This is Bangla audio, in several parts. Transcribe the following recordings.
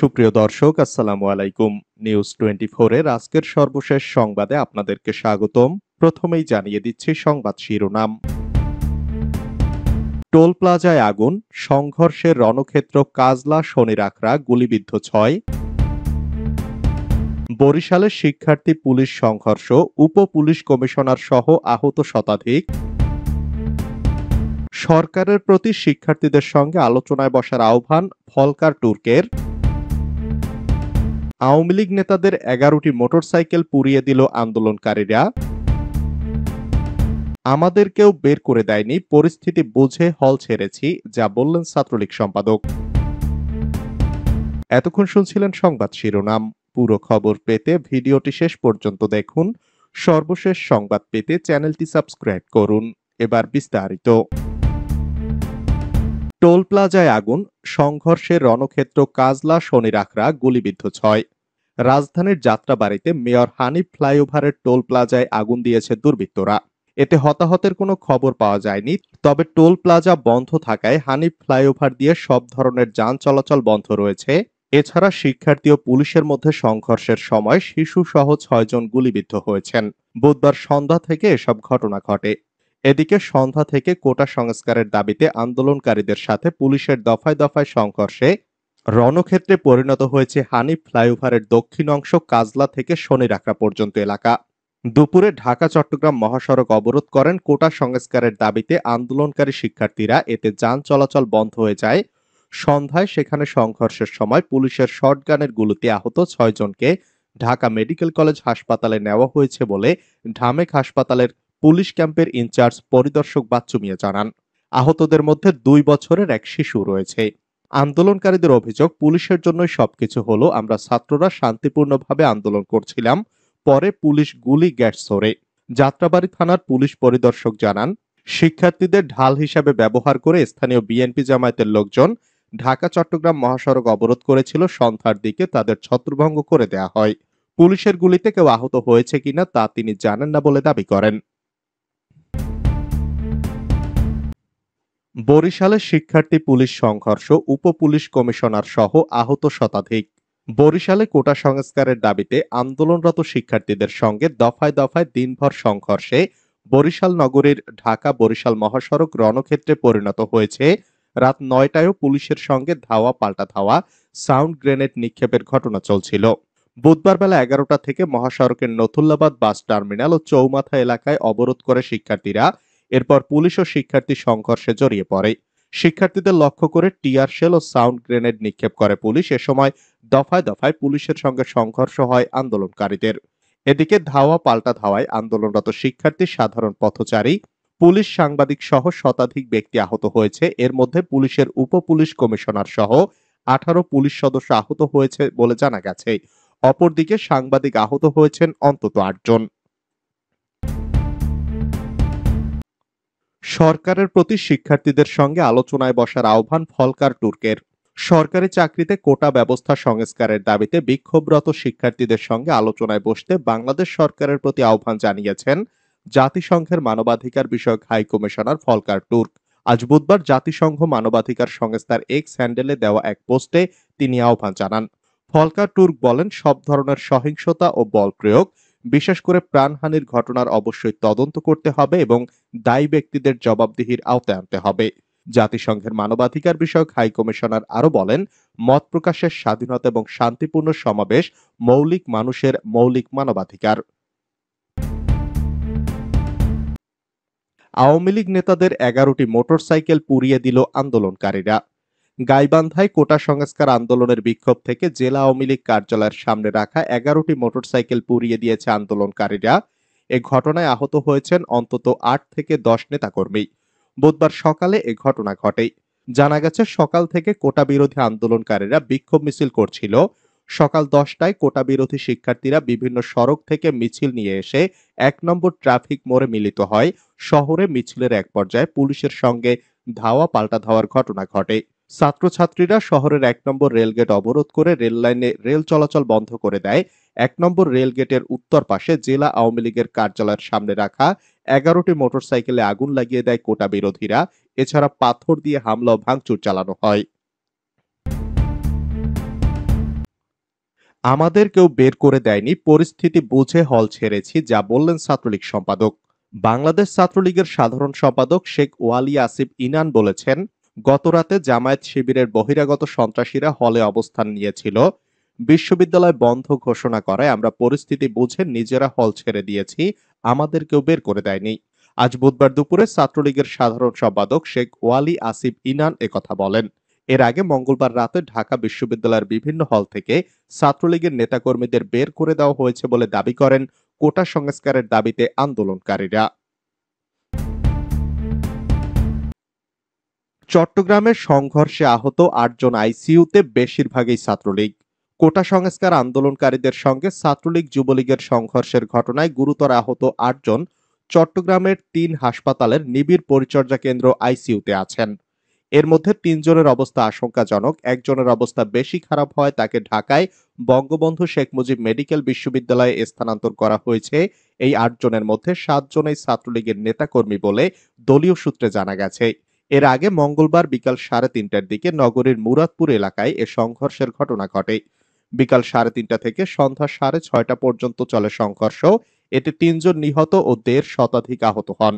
সুপ্রিয় দর্শক আসসালামু আলাইকুম নিউজ টোয়েন্টি এর আজকের সর্বশেষ সংবাদে আপনাদেরকে স্বাগতম প্রথমেই জানিয়ে দিচ্ছি সংবাদ শিরোনাম টোল প্লাজায় আগুন সংঘর্ষের রণক্ষেত্র কাজলা শনিরাখরা গুলিবিদ্ধ ছয় বরিশালের শিক্ষার্থী পুলিশ সংঘর্ষ উপ পুলিশ কমিশনার সহ আহত শতাধিক সরকারের প্রতি শিক্ষার্থীদের সঙ্গে আলোচনায় বসার আহ্বান ফলকার টুর্কের আওয়ামী লীগ নেতাদের এগারোটি মোটরসাইকেল পুড়িয়ে দিল আন্দোলনকারীরা আমাদেরকেও বের করে দেয়নি পরিস্থিতি বুঝে হল ছেড়েছি যা বললেন ছাত্রলীগ সম্পাদক এতক্ষণ শুনছিলেন সংবাদ শিরোনাম পুরো খবর পেতে ভিডিওটি শেষ পর্যন্ত দেখুন সর্বশেষ সংবাদ পেতে চ্যানেলটি সাবস্ক্রাইব করুন এবার বিস্তারিত টোল প্লাজায় আগুন সংঘর্ষে রণক্ষেত্র কাজলা শনিরাখরা গুলিবিদ্ধ ছয় রাজধানীর যাত্রাবাড়িতে মেয়র হানিফ ফ্লাইওভারের টোল প্লাজায় আগুন দিয়েছে দুর্বৃত্তরা এতে হতাহতের কোনো খবর পাওয়া যায়নি তবে টোল প্লাজা বন্ধ থাকায় হানিফ ফ্লাইওভার দিয়ে সব ধরনের যান চলাচল বন্ধ রয়েছে এছাড়া শিক্ষার্থী ও পুলিশের মধ্যে সংঘর্ষের সময় শিশু সহ ছয়জন গুলিবিদ্ধ হয়েছেন বুধবার সন্ধ্যা থেকে এসব ঘটনা ঘটে এদিকে সন্ধ্যা থেকে কোটা সংস্কারের দাবিতে আন্দোলনকারীদের সাথে পুলিশের দফায় দফায় সংঘর্ষে রণক্ষেত্রে পরিণত হয়েছে হানিফ ফ্লাইওভারের দক্ষিণ অংশ কাজলা থেকে শনিরাখড়া পর্যন্ত এলাকা দুপুরে ঢাকা চট্টগ্রাম মহাসড়ক অবরোধ করেন কোটা সংস্কারের দাবিতে আন্দোলনকারী শিক্ষার্থীরা এতে যান চলাচল বন্ধ হয়ে যায় সন্ধ্যায় সেখানে সংঘর্ষের সময় পুলিশের শর্টগানের গুলিতে আহত ছয়জনকে ঢাকা মেডিকেল কলেজ হাসপাতালে নেওয়া হয়েছে বলে ঢামেক হাসপাতালের পুলিশ ক্যাম্পের ইনচার্জ পরিদর্শক বাচ্চু মিয়া জানান আহতদের মধ্যে দুই বছরের এক শিশু রয়েছে আন্দোলনকারীদের অভিযোগ পুলিশের জন্য সবকিছু হলো আমরা ছাত্ররা শান্তিপূর্ণভাবে আন্দোলন করছিলাম পরে পুলিশ গুলি গ্যাস ছড়ে যাত্রাবাড়ি থানার পুলিশ পরিদর্শক জানান শিক্ষার্থীদের ঢাল হিসাবে ব্যবহার করে স্থানীয় বিএনপি জামায়াতের লোকজন ঢাকা চট্টগ্রাম মহাসড়ক অবরোধ করেছিল সন্ধ্যার দিকে তাদের ছত্রভঙ্গ করে দেয়া হয় পুলিশের গুলিতে কেউ আহত হয়েছে কিনা তা তিনি জানেন না বলে দাবি করেন বরিশালে শিক্ষার্থী পুলিশ সংঘর্ষ উপপুলিশ কমিশনার সহ আহত শতাধিক বরিশালে কোটা সংস্কারের দাবিতে আন্দোলনরত শিক্ষার্থীদের সঙ্গে দফায় দফায় দিনভর সংঘর্ষে বরিশাল নগরীর ঢাকা বরিশাল মহাসড়ক রণক্ষেত্রে পরিণত হয়েছে রাত নয়টায়ও পুলিশের সঙ্গে ধাওয়া পাল্টা ধাওয়া সাউন্ড গ্রেনেড নিক্ষেপের ঘটনা চলছিল বুধবার বেলা এগারোটা থেকে মহাসড়কের নথুল্লাবাদ বাস টার্মিনাল ও চৌমাথা এলাকায় অবরোধ করে শিক্ষার্থীরা এরপর পুলিশ ও শিক্ষার্থী সংঘর্ষে জড়িয়ে পড়ে শিক্ষার্থীদের লক্ষ্য করে টিয়ার শেল ও সাউন্ড গ্রেনেড নিক্ষেপ করে পুলিশ এ সময় দফায় দফায় পুলিশের সঙ্গে সংঘর্ষ হয় আন্দোলনকারীদের এদিকে ধাওয়া পাল্টা ধাওয়ায় আন্দোলনরত শিক্ষার্থী সাধারণ পথচারী পুলিশ সাংবাদিক সহ শতাধিক ব্যক্তি আহত হয়েছে এর মধ্যে পুলিশের উপ পুলিশ কমিশনার সহ আঠারো পুলিশ সদস্য আহত হয়েছে বলে জানা গেছে অপরদিকে সাংবাদিক আহত হয়েছেন অন্তত আটজন সরকারের প্রতি শিক্ষার্থীদের সঙ্গে আলোচনায় বসার আহ্বান ফলকার টুর্কের সরকারি চাকরিতে কোটা ব্যবস্থা সংস্কারের দাবিতে বিক্ষোভরত শিক্ষার্থীদের সঙ্গে আলোচনায় বসতে বাংলাদেশ সরকারের প্রতি আহ্বান জানিয়েছেন জাতিসংঘের মানবাধিকার বিষয়ক হাই কমিশনার ফলকার টুর্ক আজ বুধবার জাতিসংঘ মানবাধিকার সংস্থার এক্স হ্যান্ডেলে দেওয়া এক পোস্টে তিনি আহ্বান জানান ফলকার টুর্ক বলেন সব ধরনের সহিংসতা ও বল প্রয়োগ বিশেষ করে প্রাণহানির ঘটনার অবশ্যই তদন্ত করতে হবে এবং দায়ী ব্যক্তিদের জবাবদিহির আওতায় আনতে হবে জাতিসংঘের মানবাধিকার বিষয়ক হাই কমিশনার আরও বলেন মত প্রকাশের স্বাধীনতা এবং শান্তিপূর্ণ সমাবেশ মৌলিক মানুষের মৌলিক মানবাধিকার আওয়ামী লীগ নেতাদের এগারোটি মোটরসাইকেল পুড়িয়ে দিল আন্দোলনকারীরা গাইবান্ধায় কোটা সংস্কার আন্দোলনের বিক্ষোভ থেকে জেলা আওয়ামী লীগ কার্যালয়ের সামনে রাখা এগারোটি মোটরসাইকেল পুড়িয়ে দিয়েছে আন্দোলনকারীরা এ ঘটনায় আহত হয়েছেন অন্তত আট থেকে দশ নেতাকর্মী বুধবার সকালে এ ঘটনা ঘটে জানা গেছে সকাল থেকে কোটা বিরোধী আন্দোলনকারীরা বিক্ষোভ মিছিল করছিল সকাল দশটায় কোটা বিরোধী শিক্ষার্থীরা বিভিন্ন সড়ক থেকে মিছিল নিয়ে এসে এক নম্বর ট্রাফিক মোড়ে মিলিত হয় শহরে মিছিলের এক পর্যায়ে পুলিশের সঙ্গে ধাওয়া পাল্টা ধাওয়ার ঘটনা ঘটে ছাত্রছাত্রীরা শহরের এক নম্বর রেলগেট অবরোধ করে রেল লাইনে রেল চলাচল বন্ধ করে দেয় এক নম্বর রেলগেটের উত্তর পাশে জেলা আওয়ামী লীগের কার্যালয়ের সামনে রাখা এগারোটি মোটরসাইকেলে আগুন লাগিয়ে দেয় কোটা বিরোধীরা এছাড়া পাথর দিয়ে হামলা ও ভাঙচুর চালানো হয় আমাদের কেউ বের করে দেয়নি পরিস্থিতি বুঝে হল ছেড়েছি যা বললেন ছাত্রলীগ সম্পাদক বাংলাদেশ ছাত্রলীগের সাধারণ সম্পাদক শেখ ওয়ালি আসিফ ইনান বলেছেন গতরাতে জামায়াত শিবিরের বহিরাগত সন্ত্রাসীরা হলে অবস্থান নিয়েছিল বিশ্ববিদ্যালয় বন্ধ ঘোষণা করায় আমরা পরিস্থিতি বুঝে নিজেরা হল ছেড়ে দিয়েছি আমাদেরকেও বের করে দেয়নি আজ বুধবার দুপুরে ছাত্রলীগের সাধারণ সম্পাদক শেখ ওয়ালি আসিফ ইনান একথা বলেন এর আগে মঙ্গলবার রাতে ঢাকা বিশ্ববিদ্যালয়ের বিভিন্ন হল থেকে ছাত্রলীগের নেতাকর্মীদের বের করে দেওয়া হয়েছে বলে দাবি করেন কোটা সংস্কারের দাবিতে আন্দোলনকারীরা চট্টগ্রামের সংঘর্ষে আহত আটজন আইসিইউতে বেশিরভাগই ছাত্রলীগ কোটা সংস্কার আন্দোলনকারীদের সঙ্গে ছাত্রলীগ যুবলীগের সংঘর্ষের ঘটনায় গুরুতর আহত আটজন চট্টগ্রামের তিন হাসপাতালের নিবিড় পরিচর্যা কেন্দ্র আইসিইউতে আছেন এর মধ্যে তিনজনের অবস্থা আশঙ্কাজনক একজনের অবস্থা বেশি খারাপ হয় তাকে ঢাকায় বঙ্গবন্ধু শেখ মুজিব মেডিকেল বিশ্ববিদ্যালয়ে স্থানান্তর করা হয়েছে এই আটজনের মধ্যে সাতজনই ছাত্রলীগের নেতাকর্মী বলে দলীয় সূত্রে জানা গেছে এর আগে মঙ্গলবার বিকাল সাড়ে তিনটার দিকে নগরীর মুরাদপুর এলাকায় এ সংঘর্ষের ঘটনা ঘটে বিকাল সাড়ে তিনটা থেকে সন্ধ্যা সাড়ে ছয়টা পর্যন্ত চলে সংঘর্ষ এতে তিনজন নিহত ও দেড় শতাধিক আহত হন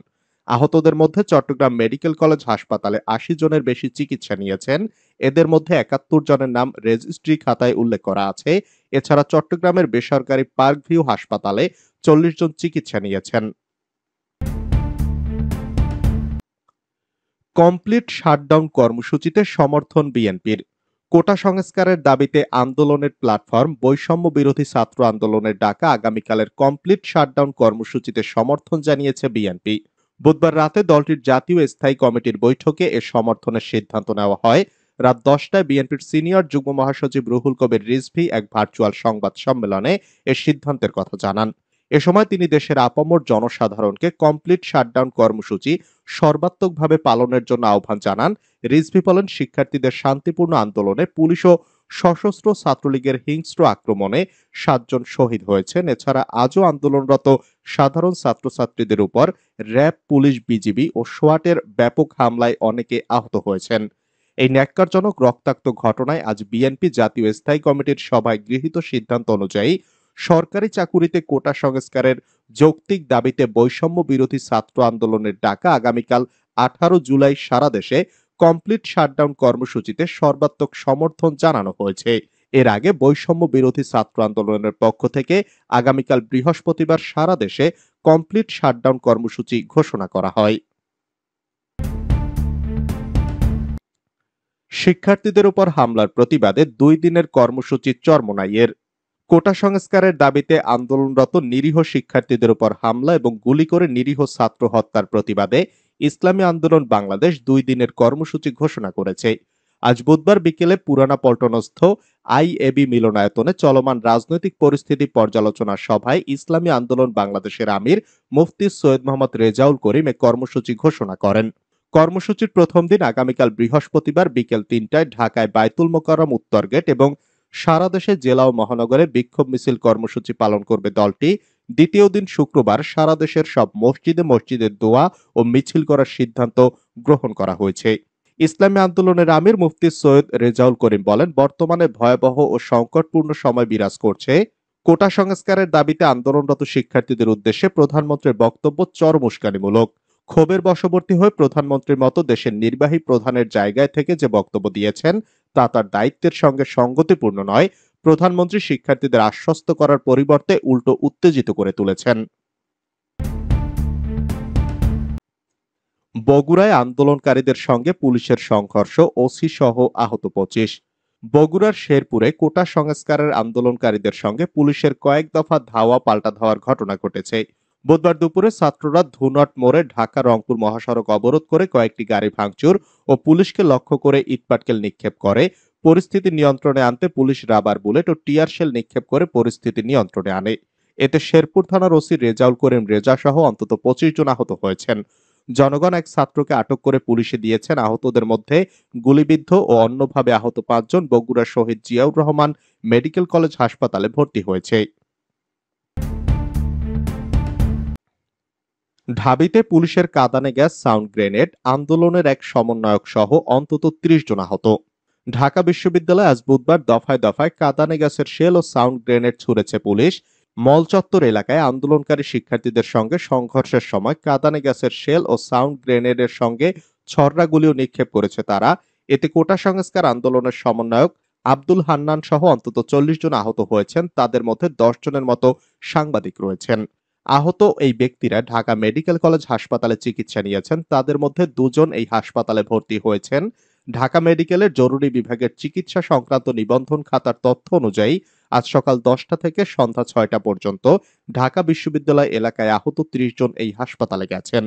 আহতদের মধ্যে চট্টগ্রাম মেডিকেল কলেজ হাসপাতালে আশি জনের বেশি চিকিৎসা নিয়েছেন এদের মধ্যে একাত্তর জনের নাম রেজিস্ট্রি খাতায় উল্লেখ করা আছে এছাড়া চট্টগ্রামের বেসরকারি পার্কভিউ হাসপাতালে চল্লিশ জন চিকিৎসা নিয়েছেন কমপ্লিট শাটডাউন কর্মসূচিতে সমর্থন বিএনপির কোটা সংস্কারের দাবিতে আন্দোলনের প্ল্যাটফর্ম বৈষম্য বিরোধী ছাত্র আন্দোলনের ডাকা আগামীকালের কমপ্লিট শাটডাউন কর্মসূচিতে সমর্থন জানিয়েছে বিএনপি বুধবার রাতে দলটির জাতীয় স্থায়ী কমিটির বৈঠকে এ সমর্থনের সিদ্ধান্ত নেওয়া হয় রাত দশটায় বিএনপির সিনিয়র যুগ্ম মহাসচিব রুহুল কবির রিজভি এক ভার্চুয়াল সংবাদ সম্মেলনে এ সিদ্ধান্তের কথা জানান এ সময় তিনি দেশের আপামর জনসাধারণকে কমপ্লিট শাটডাউন কর্মসূচি সর্বাত্মকভাবে পালনের জন্য আহ্বান জানান রিজভি বলেন শিক্ষার্থীদের শান্তিপূর্ণ আন্দোলনে পুলিশ ও সশস্ত্র ছাত্রলীগের হিংস্র আক্রমণে সাতজন শহীদ হয়েছেন এছাড়া আজও আন্দোলনরত সাধারণ ছাত্রছাত্রীদের উপর র্যাব পুলিশ বিজিবি ও সোয়াটের ব্যাপক হামলায় অনেকে আহত হয়েছেন এই ন্যাক্কারজনক রক্তাক্ত ঘটনায় আজ বিএনপি জাতীয় স্থায়ী কমিটির সভায় গৃহীত সিদ্ধান্ত অনুযায়ী সরকারি চাকুরিতে কোটা সংস্কারের যৌক্তিক দাবিতে বৈষম্য বিরোধী ছাত্র আন্দোলনের ডাকা আগামীকাল আঠারো জুলাই সারা দেশে কমপ্লিট শাটডাউন কর্মসূচিতে সর্বাত্মক সমর্থন জানানো হয়েছে এর আগে বৈষম্য বিরোধী ছাত্র আন্দোলনের পক্ষ থেকে আগামীকাল বৃহস্পতিবার সারা দেশে কমপ্লিট শাটডাউন কর্মসূচি ঘোষণা করা হয় শিক্ষার্থীদের উপর হামলার প্রতিবাদে দুই দিনের কর্মসূচি চরমোনাইয়ের কোটা সংস্কারের দাবিতে আন্দোলনরত নিরীহ শিক্ষার্থীদের উপর হামলা এবং গুলি করে নিরীহ ছাত্র হত্যার প্রতিবাদে ইসলামী আন্দোলন বাংলাদেশ দুই দিনের কর্মসূচি ঘোষণা করেছে আজ বুধবার বিকেলে পুরানা পল্টনস্থ আইএবি মিলনায়তনে চলমান রাজনৈতিক পরিস্থিতি পর্যালোচনা সভায় ইসলামী আন্দোলন বাংলাদেশের আমির মুফতি সৈয়দ মোহাম্মদ রেজাউল করিম এ কর্মসূচি ঘোষণা করেন কর্মসূচির প্রথম দিন আগামীকাল বৃহস্পতিবার বিকেল তিনটায় ঢাকায় বায়তুল মোকারম উত্তর গেট এবং সারা দেশে জেলা ও মহানগরে বিক্ষোভ মিছিল কর্মসূচি পালন করবে দলটি দ্বিতীয় দিন শুক্রবার সারা দেশের সব মসজিদে মসজিদের দোয়া ও মিছিল করার সিদ্ধান্ত গ্রহণ করা হয়েছে ইসলামী আন্দোলনের আমির মুফতি সৈয়দ রেজাউল করিম বলেন বর্তমানে ভয়াবহ ও সংকটপূর্ণ সময় বিরাজ করছে কোটা সংস্কারের দাবিতে আন্দোলনরত শিক্ষার্থীদের উদ্দেশ্যে প্রধানমন্ত্রীর বক্তব্য চরম উস্কানিমূলক ক্ষোভের বশবর্তী হয়ে প্রধানমন্ত্রীর মতো দেশের নির্বাহী প্রধানের জায়গায় থেকে যে বক্তব্য দিয়েছেন তা তার দায়িত্বের সঙ্গে সঙ্গতিপূর্ণ নয় প্রধানমন্ত্রী শিক্ষার্থীদের আশ্বস্ত করার পরিবর্তে উল্টো উত্তেজিত করে তুলেছেন বগুড়ায় আন্দোলনকারীদের সঙ্গে পুলিশের সংঘর্ষ ওসি সহ আহত পঁচিশ বগুড়ার শেরপুরে কোটা সংস্কারের আন্দোলনকারীদের সঙ্গে পুলিশের কয়েক দফা ধাওয়া পাল্টা ধাওয়ার ঘটনা ঘটেছে বুধবার দুপুরে ছাত্ররা ধুনট মোড়ে ঢাকা রংপুর মহাসড়ক অবরোধ করে কয়েকটি গাড়ি ভাঙচুর ও পুলিশকে লক্ষ্য করে ইটপাটকেল নিক্ষেপ করে পরিস্থিতি নিয়ন্ত্রণে আনতে পুলিশ রাবার বুলেট ও টিয়ার শেল নিক্ষেপ করে পরিস্থিতি নিয়ন্ত্রণে আনে এতে শেরপুর থানার ওসি রেজাউল করিম রেজা সহ অন্তত পঁচিশ জন আহত হয়েছেন জনগণ এক ছাত্রকে আটক করে পুলিশে দিয়েছেন আহতদের মধ্যে গুলিবিদ্ধ ও অন্যভাবে আহত পাঁচজন বগুড়া শহীদ জিয়াউর রহমান মেডিকেল কলেজ হাসপাতালে ভর্তি হয়েছে ঢাবিতে পুলিশের কাঁদানে গ্যাস সাউন্ড গ্রেনেড আন্দোলনের এক সমন্বয়ক সহ অন্তত ত্রিশ জন আহত ঢাকা বিশ্ববিদ্যালয়ে আজ বুধবার দফায় দফায় কাঁদানে গ্যাসের শেল ও সাউন্ড গ্রেনেড ছুড়েছে পুলিশ মলচত্বর এলাকায় আন্দোলনকারী শিক্ষার্থীদের সঙ্গে সংঘর্ষের সময় কাঁদানে গ্যাসের শেল ও সাউন্ড গ্রেনেডের সঙ্গে ছড়রাগুলিও নিক্ষেপ করেছে তারা এতে কোটা সংস্কার আন্দোলনের সমন্বয়ক আব্দুল হান্নান সহ অন্তত চল্লিশ জন আহত হয়েছেন তাদের মধ্যে দশ জনের মতো সাংবাদিক রয়েছেন আহত এই ব্যক্তিরা ঢাকা মেডিকেল কলেজ হাসপাতালে চিকিৎসা নিয়েছেন তাদের মধ্যে দুজন এই হাসপাতালে ভর্তি হয়েছেন ঢাকা মেডিকেলের জরুরি বিভাগের চিকিৎসা সংক্রান্ত নিবন্ধন খাতার তথ্য অনুযায়ী আজ সকাল দশটা থেকে সন্ধ্যা ছয়টা পর্যন্ত ঢাকা বিশ্ববিদ্যালয় এলাকায় আহত ত্রিশ জন এই হাসপাতালে গেছেন